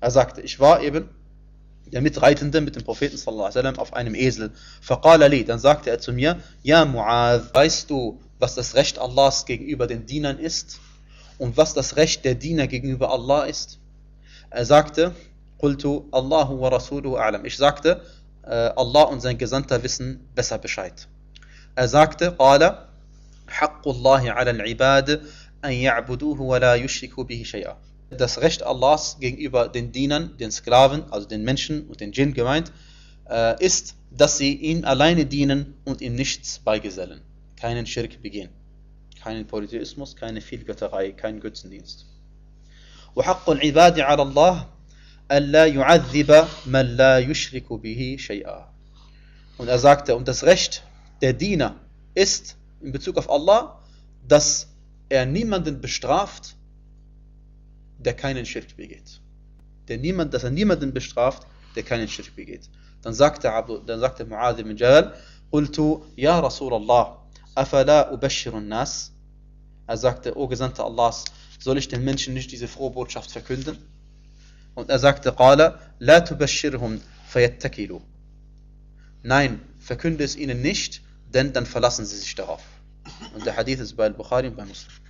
Er sagte, ich war eben der Mitreitende mit dem Propheten sallallahu alaihi auf einem Esel. Faqala dann sagte er zu mir, Ja Mu'adh, weißt du, was das Recht Allahs gegenüber den Dienern ist? Und was das Recht der Diener gegenüber Allah ist? Er sagte, Qultu Allahu wa Rasuluhu a'lam. Ich sagte, äh, Allah und sein Gesandter wissen besser Bescheid. Er sagte, Qala, Haqqullahi ala al-ibad an ya'buduhu wa la yushriku bihi shay'a das Recht Allahs gegenüber den Dienern, den Sklaven, also den Menschen und den Djinn gemeint, äh, ist, dass sie ihm alleine dienen und ihm nichts beigesellen, keinen Schirk begehen, keinen Polytheismus, keine Vielgötterei, keinen Götzendienst. وحق العباد على الله ألا يعذب من لا يشرك به شيئا. Und er sagte, und das Recht der Diener ist in Bezug auf Allah, dass er niemanden bestraft, der keinen Schirk begeht. Der niemand, dass er niemanden bestraft, der keinen Schirk begeht. Dann sagte, Abdu, dann sagte Muadh ibn Jabal, قلت يا رسول الله أفلا أبشر Er sagte, O Gesandter Allahs, soll ich den Menschen nicht diese frohe Botschaft verkünden? Und er sagte, قال لا تبشرهم فيتكلوا Nein, verkünde es ihnen nicht, denn dann verlassen sie sich darauf. Und der Hadith ist bei Al-Bukhari und bei Muslim.